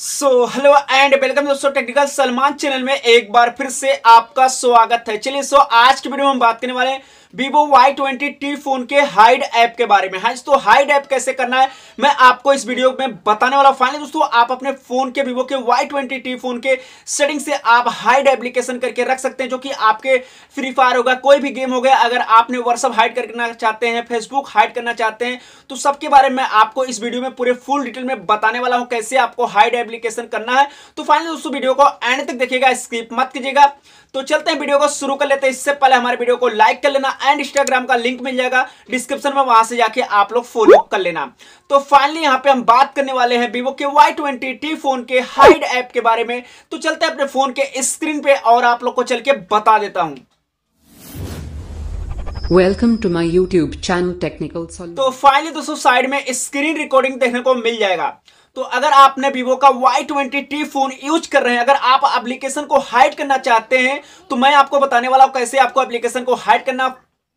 so hello and welcome दोस्तों technical Salman channel में एक बार फिर से आपका स्वागत है चलिए सो so, आज की वीडियो में हम बात करने वाले हैं Vivo Y twenty T phone के हाइड ऐप के बारे में हाँ तो हाइड ऐप कैसे करना है मैं आपको इस वीडियो में बताने वाला फाइनली दोस्तों आप अपने फोन के वीवो के वाई ट्वेंटी टी फोन के सेटिंग से आप हाइड एप्लीकेशन करके रख सकते हैं जो कि आपके फ्री फायर होगा कोई भी गेम हो गया अगर आपने व्हाट्सअप हाइड करना चाहते हैं फेसबुक हाइड करना चाहते हैं तो सबके बारे में आपको इस वीडियो में पूरे फुल डिटेल में बताने वाला हूं कैसे आपको हाइड एप्लीकेशन करना है तो फाइनली दोस्तों वीडियो को एंड तक देखिएगा स्किप मत कीजिएगा तो चलते हैं वीडियो को शुरू कर लेते हैं इससे पहले हमारे वीडियो को लाइक कर लेना एंड इंस्टाग्राम का लिंक मिल जाएगा डिस्क्रिप्शन में वहां से जाके आप लोग फॉलो कर लेना तो फाइनली यहाँ पे हम बात करने वाले हैं वीवो के वाई ट्वेंटी फोन के हाइड ऐप के बारे में तो चलते हैं अपने फोन के स्क्रीन पे और आप लोग को चल के बता देता हूँ welcome to my YouTube channel technical तो फाइनली दोस्तों साइड में स्क्रीन रिकॉर्डिंग देखने को मिल जाएगा तो अगर आपने वीवो का Y twenty T phone use कर रहे हैं अगर आप एप्लीकेशन को हाइड करना चाहते हैं तो मैं आपको बताने वाला हूं कैसे आपको एप्लीकेशन को हाइड करना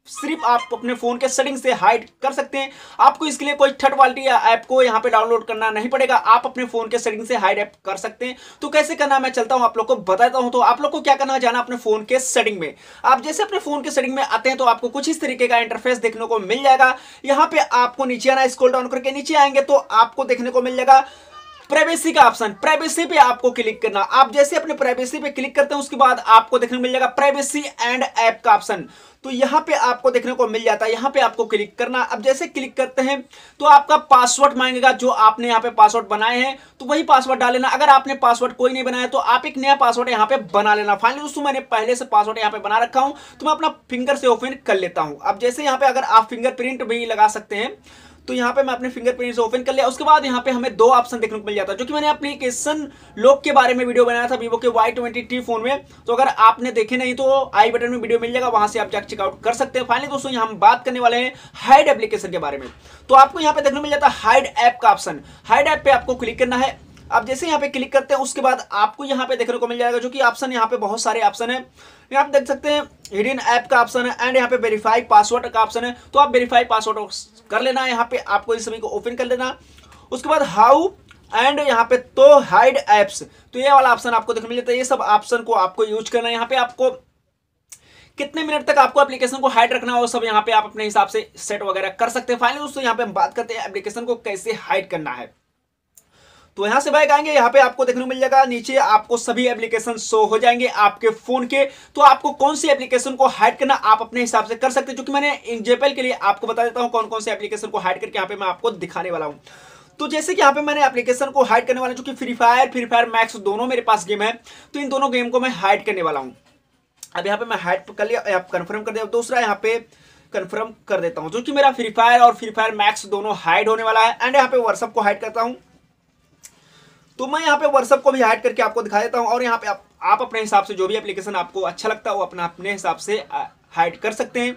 सिर्फ आप अपने फ़ोन के सेटिंग से हाइड कर सकते हैं आपको इसके लिए कोई थर्ड पार्टी ऐप को यहाँ पे डाउनलोड करना नहीं पड़ेगा आप अपने फ़ोन के सेटिंग से हाइड ऐप कर सकते हैं तो कैसे करना मैं चलता हूँ आप लोग को बताता हूँ तो आप लोग को क्या करना है जाना अपने फ़ोन के सेटिंग में आप जैसे अपने फ़ोन के सेटिंग में आते हैं तो आपको कुछ इस तरीके का इंटरफेस देखने को मिल जाएगा यहाँ पे आपको नीचे आना स्कोल डाउन करके नीचे आएंगे तो आपको देखने को मिल जाएगा प्राइवेसी का ऑप्शन प्राइवेसी पे आपको क्लिक करना आप जैसे अपने प्राइवेसी पे क्लिक करते हैं उसके बाद आपको देखने को मिल जाएगा प्राइवेसी एंड ऐप का ऑप्शन तो यहां पे आपको देखने को मिल जाता है यहां पे आपको क्लिक करना अब जैसे क्लिक करते हैं तो आपका पासवर्ड मांगेगा जो आपने यहां पे पासवर्ड बनाए हैं तो वही पासवर्ड डाल लेना अगर आपने पासवर्ड कोई नहीं बनाया तो आप एक नया पासवर्ड यहां पे बना लेना फाइनली दोस्तों मैंने पहले से पासवर्ड यहां पे बना रखा हूं तो मैं अपना फिंगर से ओपन कर लेता हूं अब जैसे यहां पर अगर आप फिंगरप्रिंट भी लगा सकते हैं तो यहाँ पे मैं अपने फिंगरप्रिंट ओपन कर लिया उसके बाद यहाँ पे हमें दो ऑप्शन देखने को मिल जाता है जो कि मैंने अपने एप्लीकेशन लोक के बारे में वीडियो बनाया था वीवो के वाई ट्वेंटी फोन में तो अगर आपने देखे नहीं तो आई बटन में वीडियो मिल जाएगा वहां से आप जाकर चेकआउट कर सकते हैं फाइनली दोस्तों यहाँ हम बात करने वाले हैं हाइड एप्लीकेशन के बारे में तो आपको यहाँ पे देखने को मिल जाता है हाइड ऐप का ऑप्शन हाइड ऐप पे आपको क्लिक करना है आप जैसे यहाँ पे क्लिक करते हैं उसके बाद आपको यहाँ पे देखने को मिल जाएगा जो कि ऑप्शन यहाँ पे बहुत सारे ऑप्शन है यहाँ पे देख सकते हैं हिडन ऐप का ऑप्शन है एंड यहाँ पे वेरीफाई पासवर्ड का ऑप्शन है तो आप वेरीफाई पासवर्ड कर लेना यहाँ पे आपको इस सभी को ओपन कर लेना उसके बाद हाउ एंड यहाँ पे तो हाइड एप्स तो ये वाला ऑप्शन आपको देखने मिल जाता है ये सब ऑप्शन को आपको यूज करना है यहाँ पे आपको कितने मिनट तक आपको एप्लीकेशन को हाइड रखना हो सब यहाँ पे आप अपने हिसाब से सेट वगैरह कर सकते हैं फाइनली दोस्तों यहाँ पे हम बात करते हैं एप्लीकेशन को कैसे हाइड करना है तो यहां से बाइक आएंगे यहाँ पे आपको देखने को मिल जाएगा नीचे आपको सभी एप्लीकेशन शो हो जाएंगे आपके फोन के तो आपको कौन सी एप्लीकेशन को हाइड करना आप अपने हिसाब से कर सकते जो कि मैंने इंजेपल के लिए आपको बता देता हूं कौन कौन से एप्लीकेशन को हाइड करके यहाँ पे मैं आपको दिखाने वाला हूं तो जैसे कि यहाँ पे मैंने एप्लीकेशन को हाइड करने वाला जो कि Free Fire Free Fire Max दोनों मेरे पास गेम है तो इन दोनों गेम को मैं हाइड करने वाला हूँ अब यहाँ पे मैं हाइड कर लिया आप कन्फर्म कर दिया दूसरा यहाँ पे कन्फर्म कर देता हूँ जो कि मेरा फ्री फायर और फ्री फायर मैक्स दोनों हाइड होने वाला है एंड यहाँ पे व्हाट्सअप को हाइड करता हूँ तो मैं यहाँ पे व्हाट्सअप को भी ऐड करके आपको दिखा देता हूँ और यहाँ पे आप, आप अपने हिसाब से जो भी एप्लीकेशन आपको अच्छा लगता वो अपना अपने हिसाब से हाइड कर सकते हैं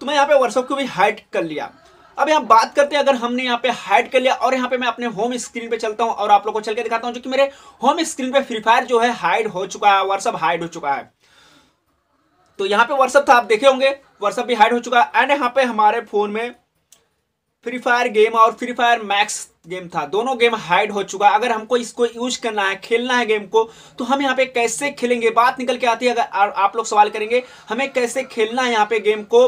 तो मैं यहाँ पे व्हाट्सअप को भी हाइड कर लिया अब यहाँ बात करते हैं अगर हमने यहाँ पे हाइड कर लिया और यहाँ पे मैं अपने होम स्क्रीन पे चलता हूँ और आप लोग को चल के दिखाता हूँ जो कि मेरे होम स्क्रीन पे फ्री फायर जो है हाइड हो चुका है व्हाट्सअप हाइड हो चुका है तो यहाँ पे व्हाट्सअप था आप देखे होंगे व्हाट्सअप भी हाइड हो चुका है एंड यहाँ पे हमारे फोन में फ्री फायर गेम और फ्री फायर मैक्स गेम था दोनों गेम हाइड हो चुका है अगर हमको इसको यूज करना है खेलना है गेम को तो हम यहाँ पे कैसे खेलेंगे बात निकल के आती है अगर आप लोग सवाल करेंगे हमें कैसे खेलना है यहाँ पे गेम को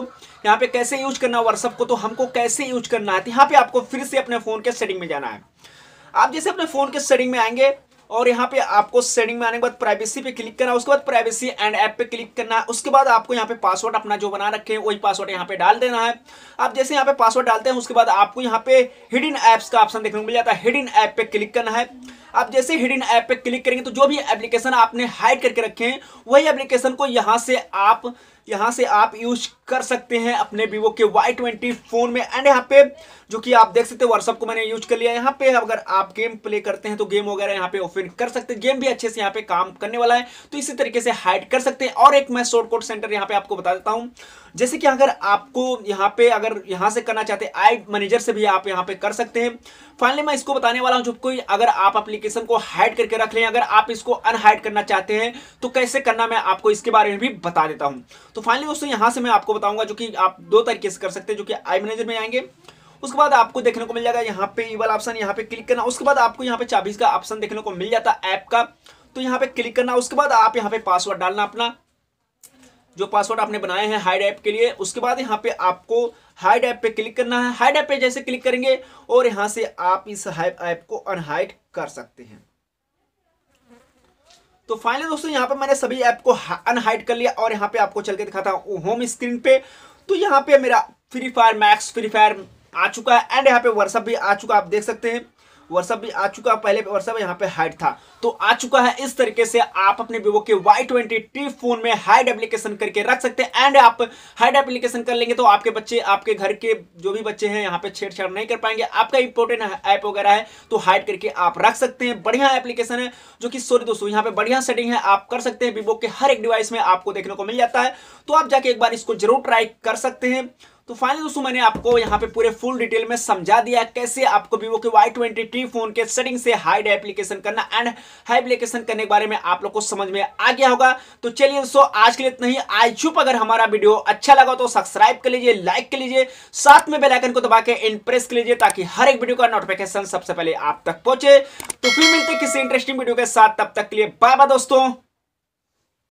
यहाँ पे कैसे यूज करना है व्हाट्सअप को तो हमको कैसे यूज करना है तो यहाँ पे आपको फिर से अपने फोन के सेटिंग में जाना है आप जैसे अपने फोन के सेटिंग में आएंगे और यहाँ पे आपको सेटिंग में आने के बाद प्राइवेसी पे क्लिक करना उसके बाद प्राइवेसी एंड ऐप पे क्लिक करना उसके बाद आपको यहाँ पे पासवर्ड अपना जो बना रखे हैं वही पासवर्ड यहाँ पे डाल देना है आप जैसे यहाँ पे पासवर्ड डालते हैं उसके बाद आपको यहाँ पे हिडन ऐप्स का ऑप्शन देखने को मिल जाता है हिडन ऐप पे क्लिक करना है आप जैसे हिडन ऐप पे क्लिक करेंगे तो जो भी एप्लीकेशन आपने हाइड करके रखे हैं वही एप्लीकेशन को यहाँ से आप यहाँ से आप यूज कर सकते हैं अपने वीवो के वाई ट्वेंटी फोन में एंड यहाँ पे जो कि आप देख सकते हैं व्हाट्सअप को मैंने यूज कर लिया यहाँ पे अगर आप गेम प्ले करते हैं तो गेम वगैरह यहाँ पे ओपन कर सकते हैं गेम भी अच्छे से यहाँ पे काम करने वाला है तो इसी तरीके से हाइड कर सकते हैं और एक मैं शॉर्टकट सेंटर यहाँ पे आपको बता देता हूँ जैसे कि अगर आपको यहाँ पे अगर यहाँ से करना चाहते हैं आई मैनेजर से भी आप यहाँ पे कर सकते हैं फाइनली मैं इसको बताने वाला हूँ जो कोई अगर आप अप्लीकेशन को हाइड करके रख लें अगर आप इसको अनहाइड करना चाहते हैं तो कैसे करना मैं आपको इसके बारे में भी बता देता हूँ तो फाइनली दोस्तों यहाँ से मैं आपको बताऊंगा जो कि आप दो तरीके से कर सकते हैं जो कि आई मैनेजर में आएंगे उसके बाद आपको देखने को मिल जाएगा यहाँ पे ई वाला ऑप्शन यहाँ पे क्लिक करना उसके बाद आपको यहाँ पे चाबीस का ऑप्शन देखने को मिल जाता है ऐप का तो यहाँ पे क्लिक करना उसके बाद आप यहाँ पे पासवर्ड डालना अपना जो पासवर्ड आपने बनाया है हाइड ऐप के लिए उसके बाद यहाँ पे आपको हाइड ऐप पे क्लिक करना है हाइड ऐप पे जैसे क्लिक करेंगे और यहाँ से आप इस हाइड ऐप को अनहाइड कर सकते हैं तो फाइनली दोस्तों यहाँ पे मैंने सभी ऐप को अनहाइड कर लिया और यहाँ पे आपको चल के दिखाता हूँ होम स्क्रीन पे तो यहाँ पे मेरा Free Fire Max Free Fire आ चुका है एंड यहाँ पे व्हाट्सअप भी आ चुका आप देख सकते हैं व्हाट्सअप भी आ चुका पहले व्हाट्सअप यहाँ पे हाइट था तो आ चुका है इस तरीके से आप अपने विवो के वाई ट्वेंटी टी फोन में हाइड एप्लीकेशन करके रख सकते हैं एंड आप हाइड एप्लीकेशन कर लेंगे तो आपके बच्चे आपके घर के जो भी बच्चे हैं यहाँ पे छेड़छाड़ नहीं कर पाएंगे आपका इंपोर्टेंट ऐप वगैरह है तो हाइड करके आप रख सकते हैं बढ़िया एप्लीकेशन है जो कि सॉरी दोस्तों यहाँ पे बढ़िया सेटिंग है आप कर सकते हैं विवो के हर एक डिवाइस में आपको देखने को मिल जाता है तो आप जाके एक बार इसको जरूर ट्राई कर सकते हैं तो फाइनली दोस्तों मैंने आपको यहाँ पे पूरे फुल डिटेल में समझा दिया कैसे आपको वीवो के वाई ट्वेंटी फोन के सेटिंग से हाइड एप्लीकेशन करना एंड हाई एप्लीकेशन करने के बारे में आप लोग को समझ में आ गया होगा तो चलिए दोस्तों आज के लिए इतना ही आई चुप अगर हमारा वीडियो अच्छा लगा तो सब्सक्राइब कर लीजिए लाइक कर लीजिए साथ में बेलाइकन को दबा के इन प्रेस कर लीजिए ताकि हर एक वीडियो का नोटिफिकेशन सबसे पहले आप तक पहुंचे तो फिर मिलते किसी इंटरेस्टिंग वीडियो के साथ तब तक के लिए बाय बाय दोस्तों